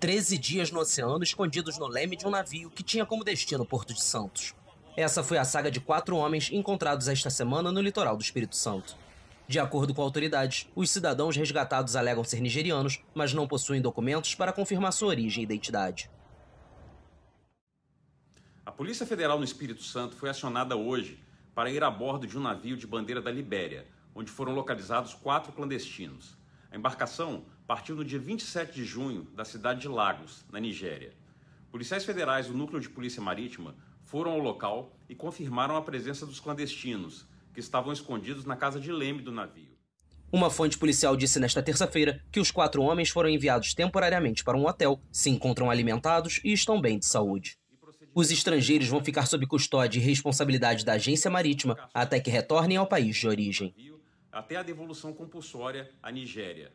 13 dias no oceano escondidos no leme de um navio que tinha como destino o Porto de Santos. Essa foi a saga de quatro homens encontrados esta semana no litoral do Espírito Santo. De acordo com autoridades, os cidadãos resgatados alegam ser nigerianos, mas não possuem documentos para confirmar sua origem e identidade. A Polícia Federal no Espírito Santo foi acionada hoje para ir a bordo de um navio de bandeira da Libéria, onde foram localizados quatro clandestinos. A embarcação partiu no dia 27 de junho da cidade de Lagos, na Nigéria. Policiais federais do Núcleo de Polícia Marítima foram ao local e confirmaram a presença dos clandestinos, que estavam escondidos na casa de leme do navio. Uma fonte policial disse nesta terça-feira que os quatro homens foram enviados temporariamente para um hotel, se encontram alimentados e estão bem de saúde. Os estrangeiros vão ficar sob custódia e responsabilidade da agência marítima até que retornem ao país de origem até a devolução compulsória à Nigéria.